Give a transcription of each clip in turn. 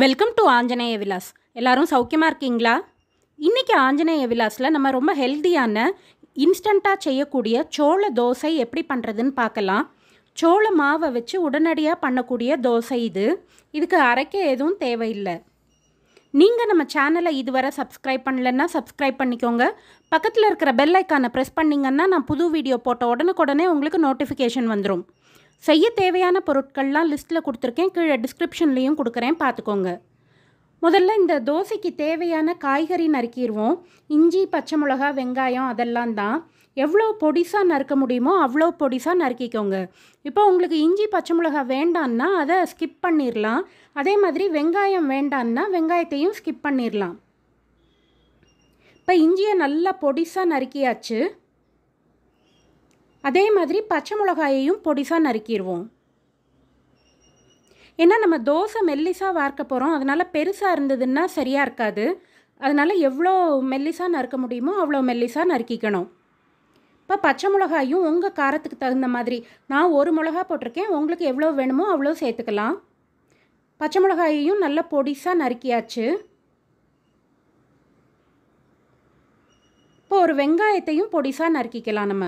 welcome to Anjaneya Vilas எல்லோரும் சௌக்கியமாக இருக்கீங்களா இன்றைக்கி ஆஞ்சநேய விலாஸில் நம்ம ரொம்ப ஹெல்த்தியான இன்ஸ்டண்ட்டாக செய்யக்கூடிய சோள தோசை எப்படி பண்ணுறதுன்னு பார்க்கலாம் சோள மாவை வச்சு உடனடியாக பண்ணக்கூடிய தோசை இது இதுக்கு அரைக்க எதுவும் தேவையில்லை நீங்கள் நம்ம சேனலை இதுவரை சப்ஸ்கிரைப் பண்ணலன்னா சப்ஸ்கிரைப் பண்ணிக்கோங்க பக்கத்தில் இருக்கிற பெல் ஐக்கானை ப்ரெஸ் பண்ணிங்கன்னா நான் புது வீடியோ போட்ட உடனுக்குடனே உங்களுக்கு நோட்டிஃபிகேஷன் வந்துடும் செய்ய தேவையான பொருட்கள்லாம் லிஸ்ட்டில் கொடுத்துருக்கேன் கீழே டிஸ்கிரிப்ஷன்லேயும் கொடுக்குறேன் பார்த்துக்கோங்க முதல்ல இந்த தோசைக்கு தேவையான காய்கறி நறுக்கிடுவோம் இஞ்சி பச்சை மிளகா வெங்காயம் அதெல்லாம் தான் எவ்வளோ பொடிசாக நறுக்க முடியுமோ அவ்வளோ பொடிசாக நறுக்கிக்கோங்க இப்போ உங்களுக்கு இஞ்சி பச்சை மிளகா வேண்டான்னா அதை ஸ்கிப் பண்ணிடலாம் அதே மாதிரி வெங்காயம் வேண்டான்னா வெங்காயத்தையும் ஸ்கிப் பண்ணிடலாம் இப்போ இஞ்சியை நல்லா பொடிசாக நறுக்கியாச்சு அதே மாதிரி பச்சை மிளகாயையும் பொடிசாக நறுக்கிடுவோம் ஏன்னா நம்ம தோசை மெல்லிசாக வார்க்க போகிறோம் அதனால் பெருசாக இருந்ததுன்னா சரியாக இருக்காது அதனால் எவ்வளோ மெல்லிசாக நறுக்க முடியுமோ அவ்வளோ மெல்லிசாக நறுக்கிக்கணும் இப்போ பச்சை மிளகாயும் உங்கள் காரத்துக்கு தகுந்த மாதிரி நான் ஒரு மிளகா போட்டிருக்கேன் உங்களுக்கு எவ்வளோ வேணுமோ அவ்வளோ சேர்த்துக்கலாம் பச்சை மிளகாயையும் நல்லா பொடிசாக நறுக்கியாச்சு இப்போ ஒரு வெங்காயத்தையும் பொடிசாக நறுக்கிக்கலாம் நம்ம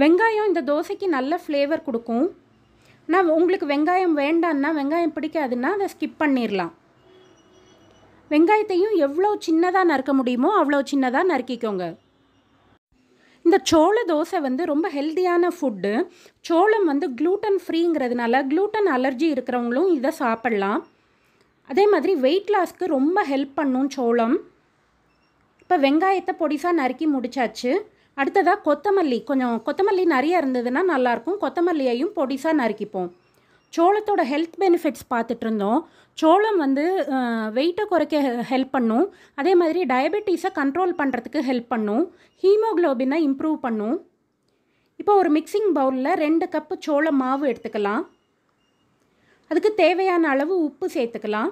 வெங்காயம் இந்த தோசைக்கு நல்ல ஃப்ளேவர் கொடுக்கும் நான் உங்களுக்கு வெங்காயம் வேண்டான்னா வெங்காயம் பிடிக்காதுன்னா அதை ஸ்கிப் பண்ணிடலாம் வெங்காயத்தையும் எவ்வளோ சின்னதாக நறுக்க முடியுமோ அவ்வளோ சின்னதாக நறுக்கிக்கோங்க இந்த சோள தோசை வந்து ரொம்ப ஹெல்த்தியான ஃபுட்டு சோளம் வந்து க்ளூட்டன் ஃப்ரீங்கிறதுனால க்ளூட்டன் அலர்ஜி இருக்கிறவங்களும் இதை சாப்பிட்லாம் அதே மாதிரி வெயிட் லாஸ்க்கு ரொம்ப ஹெல்ப் பண்ணும் சோளம் இப்போ வெங்காயத்தை பொடிசாக நறுக்கி முடிச்சாச்சு அடுத்ததாக கொத்தமல்லி கொஞ்சம் கொத்தமல்லி நிறைய இருந்ததுன்னா நல்லாயிருக்கும் கொத்தமல்லியையும் பொடிசாக நறுக்கிப்போம் சோளத்தோட ஹெல்த் பெனிஃபிட்ஸ் பார்த்துட்டு இருந்தோம் சோளம் வந்து வெயிட்டை குறைக்க ஹெல்ப் பண்ணும் அதே மாதிரி டயபெட்டிஸை கண்ட்ரோல் பண்ணுறதுக்கு ஹெல்ப் பண்ணும் ஹீமோக்ளோபினை இம்ப்ரூவ் பண்ணும் இப்போ ஒரு மிக்சிங் பவுலில் ரெண்டு கப்பு சோள மாவு எடுத்துக்கலாம் அதுக்கு தேவையான அளவு உப்பு சேர்த்துக்கலாம்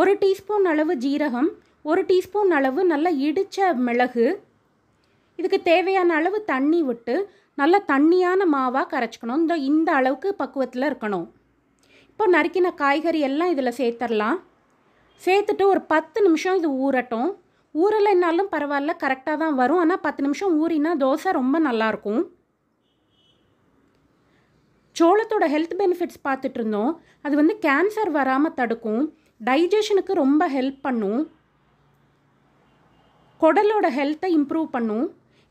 ஒரு டீஸ்பூன் அளவு ஜீரகம் ஒரு டீஸ்பூன் அளவு நல்லா இடித்த மிளகு இதுக்கு தேவையான அளவு தண்ணி விட்டு நல்லா தண்ணியான மாவாக கரைச்சிக்கணும் இந்த இந்த அளவுக்கு பக்குவத்தில் இருக்கணும் இப்போ நறுக்கின காய்கறி எல்லாம் இதில் சேர்த்துடலாம் சேர்த்துட்டு ஒரு பத்து நிமிஷம் இது ஊறட்டும் ஊறலைன்னாலும் பரவாயில்ல கரெக்டாக தான் வரும் ஆனால் பத்து நிமிஷம் ஊறினா தோசை ரொம்ப நல்லாயிருக்கும் சோளத்தோட ஹெல்த் பெனிஃபிட்ஸ் பார்த்துட்டு இருந்தோம் அது வந்து கேன்சர் வராமல் தடுக்கும் டைஜஷனுக்கு ரொம்ப ஹெல்ப் பண்ணும் குடலோட ஹெல்த்தை இம்ப்ரூவ் பண்ணும்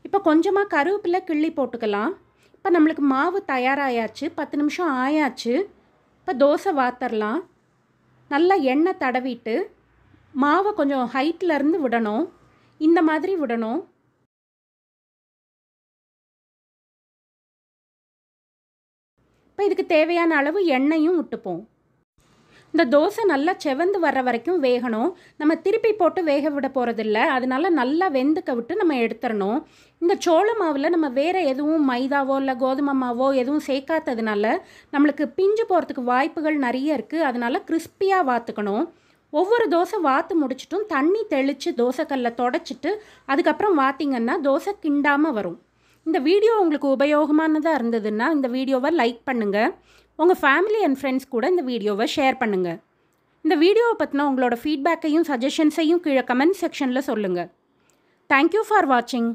இப்போ கொஞ்சமாக கருவேப்பிலை கிள்ளி போட்டுக்கலாம் இப்போ நம்மளுக்கு மாவு தயாராகியாச்சு பத்து நிமிஷம் ஆயாச்சு இப்போ தோசை வாத்தரலாம் நல்லா எண்ணெய் தடவிட்டு மாவை கொஞ்சம் ஹைட்லேருந்து விடணும் இந்த மாதிரி விடணும் இப்போ இதுக்கு தேவையான அளவு எண்ணெயும் விட்டுப்போம் இந்த தோசை நல்லா செவந்து வர்ற வரைக்கும் வேகணும் நம்ம திருப்பி போட்டு வேக விட போகிறதில்ல அதனால நல்லா வெந்துக்க விட்டு நம்ம எடுத்துடணும் இந்த சோள மாவில் நம்ம வேறு எதுவும் மைதாவோ இல்லை கோதுமை மாவோ எதுவும் சேர்க்காததுனால நம்மளுக்கு பிஞ்சு போகிறதுக்கு வாய்ப்புகள் நிறைய இருக்குது அதனால் கிறிஸ்பியாக வாத்துக்கணும் ஒவ்வொரு தோசை வாத்து முடிச்சிட்டும் தண்ணி தெளித்து தோசைக்கல்ல தொடச்சிட்டு அதுக்கப்புறம் வாத்திங்கன்னா தோசை கிண்டாமல் வரும் இந்த வீடியோ உங்களுக்கு உபயோகமானதாக இருந்ததுன்னா இந்த வீடியோவை லைக் பண்ணுங்கள் உங்கள் ஃபேமிலி அண்ட் ஃப்ரெண்ட்ஸ் கூட இந்த வீடியோவை ஷேர் பண்ணுங்கள் இந்த வீடியோவை பற்றின உங்களோட ஃபீட்பேக்கையும் சஜஷன்ஸையும் கீழே கமெண்ட் செக்ஷனில் சொல்லுங்கள் தேங்க்யூ ஃபார் வாட்சிங்